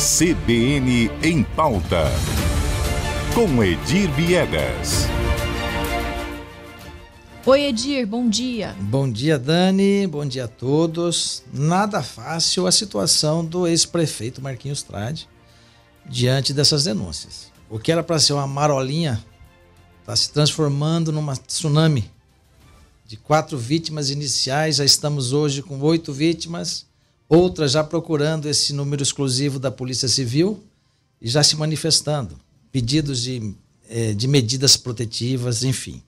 CBN em pauta. Com Edir Viegas. Oi, Edir, bom dia. Bom dia, Dani, bom dia a todos. Nada fácil a situação do ex-prefeito Marquinhos Trade diante dessas denúncias. O que era para ser uma marolinha está se transformando numa tsunami. De quatro vítimas iniciais, já estamos hoje com oito vítimas outras já procurando esse número exclusivo da Polícia Civil e já se manifestando. Pedidos de, eh, de medidas protetivas, enfim.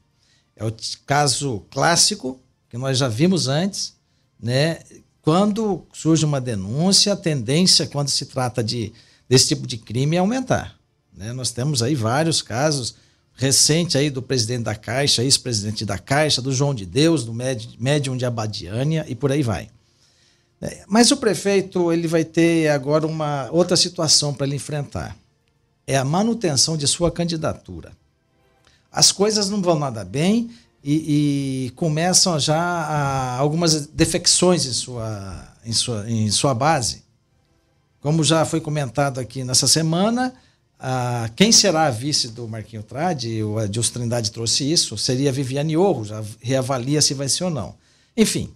É o caso clássico que nós já vimos antes, né? Quando surge uma denúncia, a tendência quando se trata de, desse tipo de crime é aumentar. Né? Nós temos aí vários casos recente aí do presidente da Caixa, ex-presidente da Caixa, do João de Deus, do médium de Abadiânia e por aí vai. É, mas o prefeito ele vai ter agora uma outra situação para ele enfrentar. É a manutenção de sua candidatura. As coisas não vão nada bem e, e começam já a, algumas defecções em sua, em, sua, em sua base. Como já foi comentado aqui nessa semana, a, quem será a vice do Marquinho Trade, o Adilson Trindade trouxe isso, seria a Viviane Orro, já reavalia se vai ser ou não. Enfim,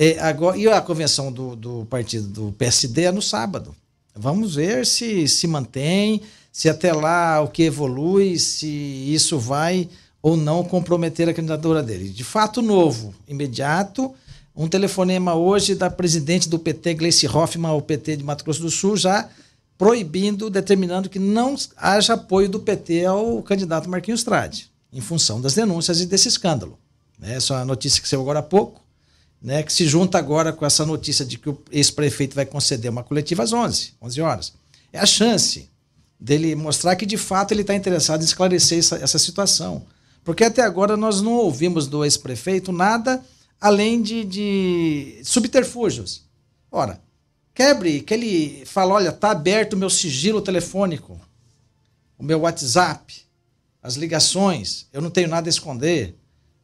é, agora, e a convenção do, do partido do PSD é no sábado. Vamos ver se se mantém, se até lá o que evolui, se isso vai ou não comprometer a candidatura dele. De fato novo, imediato, um telefonema hoje da presidente do PT, Gleice Hoffmann, do PT de Mato Grosso do Sul, já proibindo, determinando que não haja apoio do PT ao candidato Marquinhos Trade, em função das denúncias e desse escândalo. Essa é a notícia que saiu agora há pouco né, que se junta agora com essa notícia de que o ex-prefeito vai conceder uma coletiva às 11, 11 horas. É a chance dele mostrar que, de fato, ele está interessado em esclarecer essa, essa, situação. Porque até agora nós não ouvimos do ex-prefeito nada além de, de subterfúgios. Ora, quebre que ele fala, olha, está aberto o meu sigilo telefônico, o meu WhatsApp, as ligações, eu não tenho nada a esconder.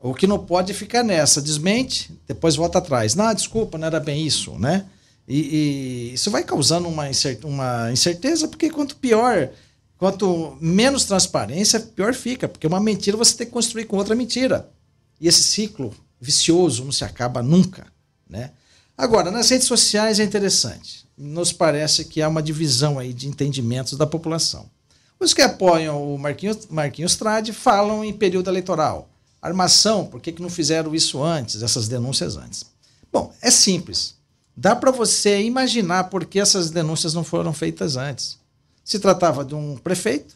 O que não pode ficar nessa, desmente, depois volta atrás. Não, desculpa, não era bem isso, né? E, e isso vai causando uma, uma incerteza, porque quanto pior, quanto menos transparência, pior fica. Porque uma mentira você tem que construir com outra mentira. E esse ciclo vicioso não se acaba nunca, né? Agora, nas redes sociais é interessante. Nos parece que há uma divisão aí de entendimentos da população. Os que apoiam o Marquinhos, Marquinhos Trade falam em período eleitoral. Armação, por que, que não fizeram isso antes, essas denúncias antes? Bom, é simples. Dá para você imaginar por que essas denúncias não foram feitas antes. Se tratava de um prefeito,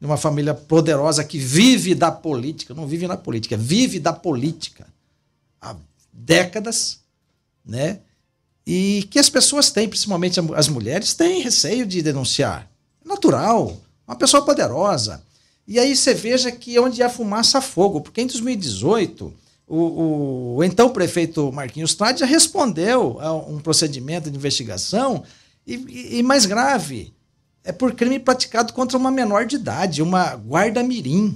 de uma família poderosa que vive da política, não vive na política, é vive da política há décadas, né? E que as pessoas têm, principalmente as mulheres, têm receio de denunciar. É natural. Uma pessoa poderosa e aí você veja que é onde há fumaça, há fogo. Porque em 2018, o, o, o então prefeito Marquinhos Trade já respondeu a um procedimento de investigação e, e, mais grave, é por crime praticado contra uma menor de idade, uma guarda mirim.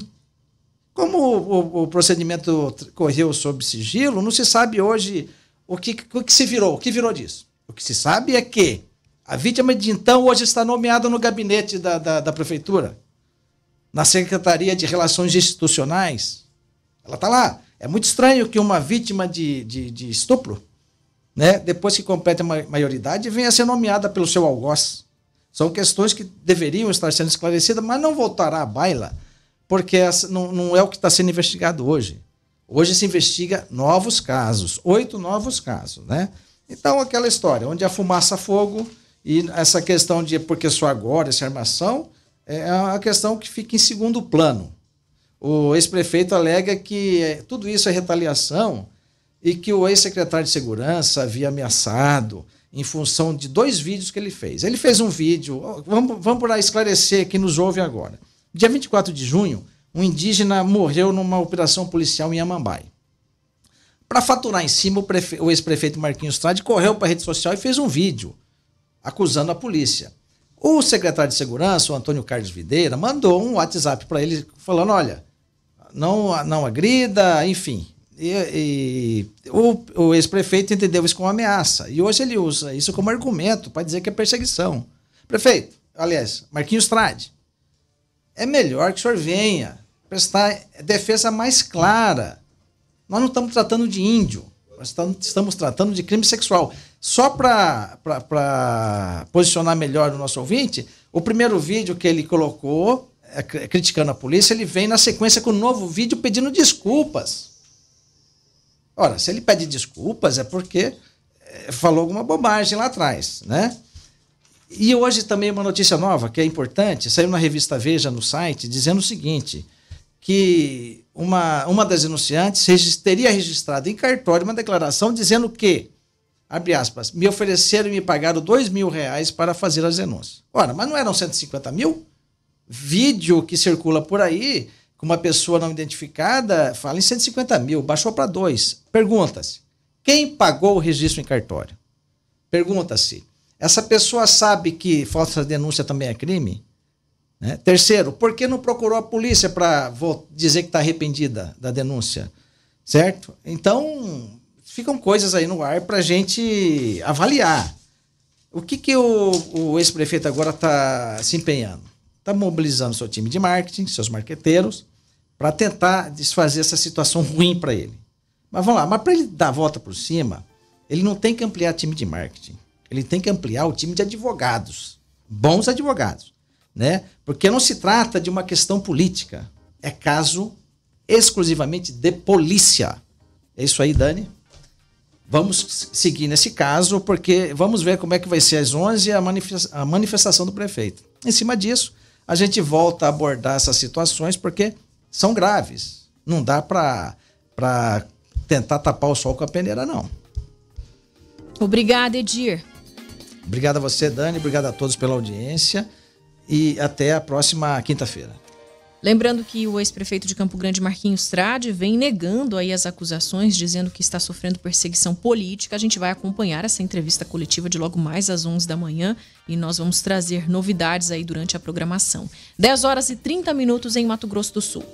Como o, o procedimento correu sob sigilo, não se sabe hoje o que, o que se virou, o que virou disso. O que se sabe é que a vítima de então hoje está nomeada no gabinete da, da, da prefeitura na Secretaria de Relações Institucionais. Ela está lá. É muito estranho que uma vítima de, de, de estupro, né, depois que completa a maioridade, venha a ser nomeada pelo seu algoz. São questões que deveriam estar sendo esclarecidas, mas não voltará à baila, porque essa não, não é o que está sendo investigado hoje. Hoje se investiga novos casos, oito novos casos, né? Então, aquela história, onde a fumaça fogo e essa questão de porque só agora essa armação, é, é uma questão que fica em segundo plano. O ex-prefeito alega que é, tudo isso é retaliação e que o ex-secretário de segurança havia ameaçado em função de dois vídeos que ele fez. Ele fez um vídeo, vamos, vamos para esclarecer quem nos ouve agora. Dia 24 de junho, um indígena morreu numa operação policial em Amambai. Para faturar em cima, o, ex-prefeito Marquinhos Trade correu para a rede social e fez um vídeo acusando a polícia. O secretário de Segurança, o Antônio Carlos Videira, mandou um WhatsApp para ele falando: olha, não, não agrida, enfim. E, e o, o ex-prefeito entendeu isso como ameaça. E hoje ele usa isso como argumento para dizer que é perseguição. Prefeito, aliás, Marquinhos Trade, é melhor que o senhor venha prestar defesa mais clara. Nós não estamos tratando de índio, nós estamos tratando de crime sexual. Só para posicionar melhor o nosso ouvinte, o primeiro vídeo que ele colocou, é, criticando a polícia, ele vem na sequência com um novo vídeo pedindo desculpas. Ora, se ele pede desculpas é porque é, falou alguma bobagem lá atrás, né? E hoje também uma notícia nova que é importante, saiu na revista Veja no site dizendo o seguinte, que uma, uma das denunciantes teria registrado em cartório uma declaração dizendo que abre aspas, me ofereceram e me pagaram dois mil reais para fazer as denúncias. Ora, mas não eram 150 mil? Vídeo que circula por aí, com uma pessoa não identificada, fala em 150 mil, baixou para dois. Pergunta-se, quem pagou o registro em cartório? Pergunta-se, essa pessoa sabe que falsa denúncia também é crime? Né? Terceiro, por que não procurou a polícia para dizer que está arrependida da denúncia? Certo? Então, ficam coisas aí no ar para a gente avaliar. O que, que o, o ex-prefeito agora está se empenhando? Está mobilizando seu time de marketing, seus marqueteiros, para tentar desfazer essa situação ruim para ele. Mas vamos lá, mas para ele dar a volta por cima, ele não tem que ampliar time de marketing. Ele tem que ampliar o time de advogados, bons advogados, né? Porque não se trata de uma questão política, é caso exclusivamente de polícia. É isso aí, Dani? Vamos seguir nesse caso, porque vamos ver como é que vai ser às 11 a, manifesta a manifestação do prefeito. Em cima disso, a gente volta a abordar essas situações, porque são graves. Não dá para tentar tapar o sol com a peneira, não. Obrigada, Edir. Obrigado a você, Dani. Obrigado a todos pela audiência. E até a próxima quinta-feira. Lembrando que o ex-prefeito de Campo Grande, Marquinhos Trade, vem negando aí as acusações, dizendo que está sofrendo perseguição política. A gente vai acompanhar essa entrevista coletiva de logo mais às 11 da manhã e nós vamos trazer novidades aí durante a programação. 10 horas e 30 minutos em Mato Grosso do Sul.